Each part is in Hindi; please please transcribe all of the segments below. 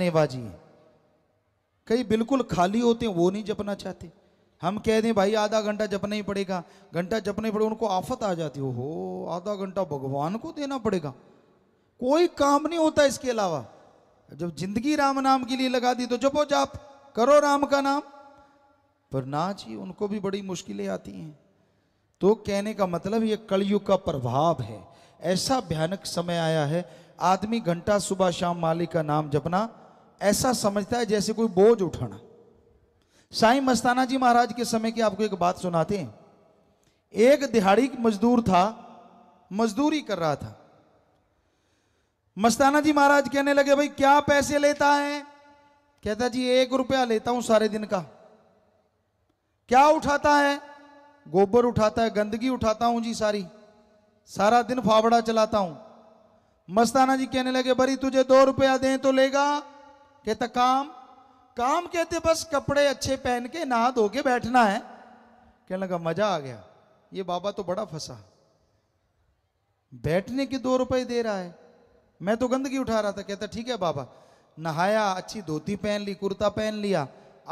जपनेबाजी है कई बिल्कुल खाली होते हैं वो नहीं जपना चाहते हम कह दें भाई आधा घंटा जपना ही पड़ेगा घंटा जपने पड़े पड़ेगा उनको आफत आ जाती हो आधा घंटा भगवान को देना पड़ेगा कोई काम नहीं होता इसके अलावा जब जिंदगी राम नाम के लिए लगा दी तो जपो जाप करो राम का नाम पर ना जी उनको भी बड़ी मुश्किलें आती हैं तो कहने का मतलब ये कलयुग का प्रभाव है ऐसा भयानक समय आया है आदमी घंटा सुबह शाम मालिक का नाम जपना ऐसा समझता है जैसे कोई बोझ उठाना साईं मस्ताना जी महाराज के समय की आपको एक बात सुनाते हैं एक दिहाड़ी मजदूर था मजदूरी कर रहा था मस्ताना जी महाराज कहने लगे भाई क्या पैसे लेता है कहता जी एक रुपया लेता हूं सारे दिन का क्या उठाता है गोबर उठाता है गंदगी उठाता हूं जी सारी सारा दिन फावड़ा चलाता हूं मस्ताना जी कहने लगे भरी तुझे दो रुपया दें तो लेगा कहता काम काम कहते बस कपड़े अच्छे पहन के नहा धो के बैठना है कहने लगा मजा आ गया ये बाबा तो बड़ा फंसा बैठने के दो रुपए दे रहा है मैं तो गंदगी उठा रहा था कहता ठीक है बाबा नहाया अच्छी धोती पहन ली कुर्ता पहन लिया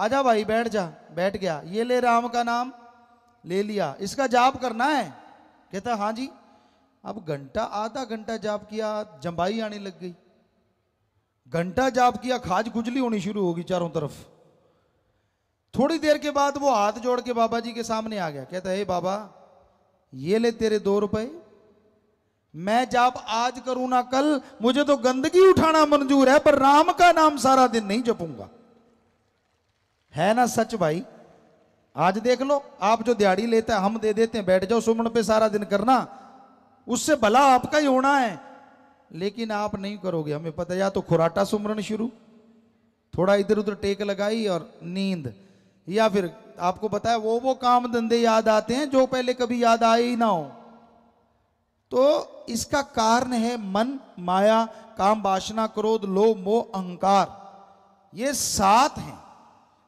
आजा भाई बैठ जा बैठ गया ये ले राम का नाम ले लिया इसका जाप करना है कहता हाँ जी अब घंटा आधा घंटा जाप किया जम्बाई आने लग गई घंटा जाप किया खाज खुजली होनी शुरू होगी चारों तरफ थोड़ी देर के बाद वो हाथ जोड़ के बाबा जी के सामने आ गया कहता है बाबा ये ले तेरे दो रुपए मैं जाप आज करूं ना कल मुझे तो गंदगी उठाना मंजूर है पर राम का नाम सारा दिन नहीं जपूंगा है ना सच भाई आज देख लो आप जो दिहाड़ी लेते हैं हम दे देते हैं बैठ जाओ सुमन पे सारा दिन करना उससे भला आपका ही होना है लेकिन आप नहीं करोगे हमें पता या तो खुराटा सुमरण शुरू थोड़ा इधर उधर टेक लगाई और नींद या फिर आपको बताया वो वो काम धंधे याद आते हैं जो पहले कभी याद आए ही ना हो तो इसका कारण है मन माया काम वासना क्रोध लोभ मोह अहंकार ये सात हैं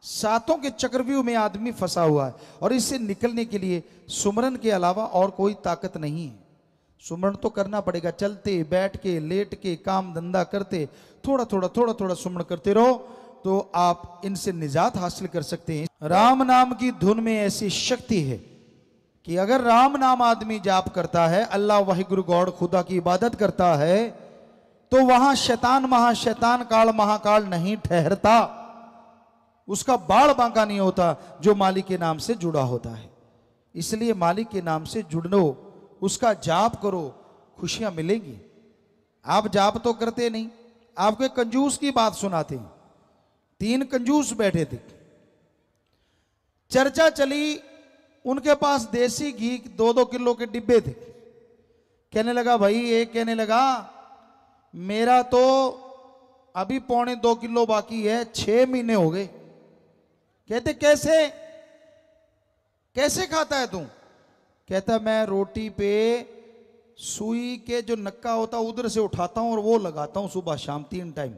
सातों के चक्रव्यूह में आदमी फंसा हुआ है और इससे निकलने के लिए सुमरन के अलावा और कोई ताकत नहीं है सुमरण तो करना पड़ेगा चलते बैठ के लेट के काम धंधा करते थोड़ा थोड़ा थोड़ा थोड़ा सुमरण करते रहो तो आप इनसे निजात हासिल कर सकते हैं राम नाम की धुन में ऐसी शक्ति है कि अगर राम नाम आदमी जाप करता है अल्लाह वाहिगुरु गौड़ खुदा की इबादत करता है तो वहां शैतान महाशैतान काल महाकाल नहीं ठहरता उसका बाढ़ बांका नहीं होता जो मालिक के नाम से जुड़ा होता है इसलिए मालिक के नाम से जुड़नो उसका जाप करो खुशियां मिलेंगी आप जाप तो करते नहीं आपको एक कंजूस की बात सुनाते हैं तीन कंजूस बैठे थे चर्चा चली उनके पास देसी घी दो दो किलो के डिब्बे थे कहने लगा भाई एक कहने लगा मेरा तो अभी पौने दो किलो बाकी है छह महीने हो गए कहते कैसे कैसे खाता है तू कहता मैं रोटी पे सुई के जो नक्का होता उधर से उठाता हूं और वो लगाता हूं सुबह शाम तीन टाइम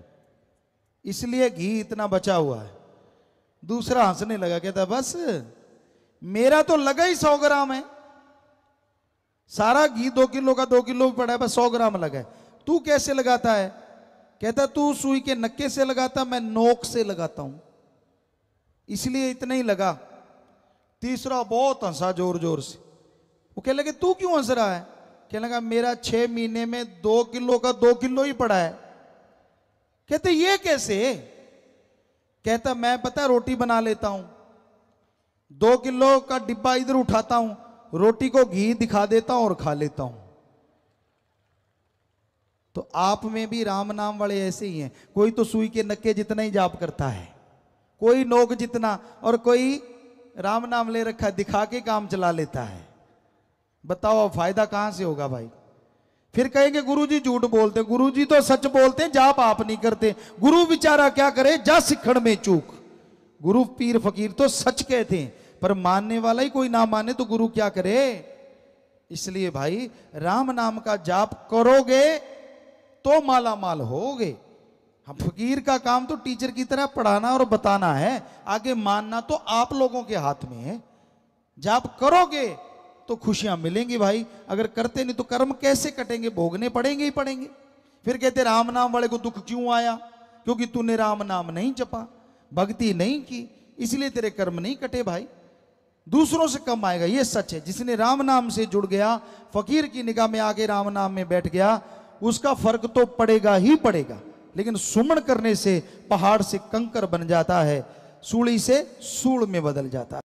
इसलिए घी इतना बचा हुआ है दूसरा हंसने लगा कहता बस मेरा तो लगा ही सौ ग्राम है सारा घी दो किलो का दो किलो भी पड़ा है बस सौ ग्राम लगा है तू कैसे लगाता है कहता तू सुई के नक्के से लगाता मैं नोक से लगाता हूं इसलिए इतना ही लगा तीसरा बहुत हंसा जोर जोर से वो कहने लगे तू क्यों हंस रहा है कहने लगा मेरा छह महीने में दो किलो का दो किलो ही पड़ा है कहते ये कैसे कहता मैं पता रोटी बना लेता हूं दो किलो का डिब्बा इधर उठाता हूं रोटी को घी दिखा देता हूं और खा लेता हूं तो आप में भी राम नाम वाले ऐसे ही हैं कोई तो सुई के नक्के जितना ही जाप करता है कोई नोक जितना और कोई राम नाम ले रखा दिखा के काम चला लेता है बताओ फायदा कहां से होगा भाई फिर कहेंगे गुरुजी झूठ बोलते गुरुजी तो सच बोलते जाप आप नहीं करते गुरु बेचारा क्या करे जा सिखण में चूक गुरु पीर फकीर तो सच कहते हैं पर मानने वाला ही कोई ना माने तो गुरु क्या करे इसलिए भाई राम नाम का जाप करोगे तो माला माल होगे हम फकीर का काम तो टीचर की तरह पढ़ाना और बताना है आगे मानना तो आप लोगों के हाथ में है जाप करोगे तो खुशियां मिलेंगी भाई अगर करते नहीं तो कर्म कैसे कटेंगे भोगने पड़ेंगे ही पड़ेंगे फिर कहते राम नाम वाले को दुख क्यों आया क्योंकि तूने राम नाम नहीं जपा भक्ति नहीं की इसलिए तेरे कर्म नहीं कटे भाई दूसरों से कम आएगा ये सच है जिसने राम नाम से जुड़ गया फकीर की निगाह में आके राम नाम में बैठ गया उसका फर्क तो पड़ेगा ही पड़ेगा लेकिन सुमण करने से पहाड़ से कंकर बन जाता है सूढ़ी से सूढ़ में बदल जाता है